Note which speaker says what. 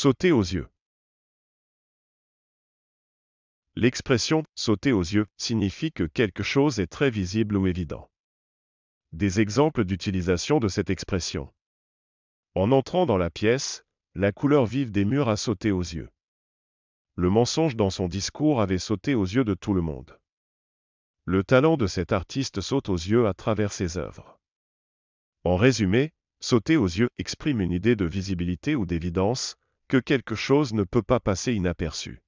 Speaker 1: Sauter aux yeux.
Speaker 2: L'expression sauter aux yeux signifie que quelque chose est très visible ou évident. Des exemples d'utilisation de cette expression. En entrant dans la pièce, la couleur vive des murs a sauté aux yeux. Le mensonge dans son discours avait sauté aux yeux de tout le monde. Le talent de cet artiste saute aux yeux à travers ses œuvres. En résumé, sauter aux yeux exprime une idée de visibilité ou d'évidence, que quelque chose ne peut pas passer inaperçu.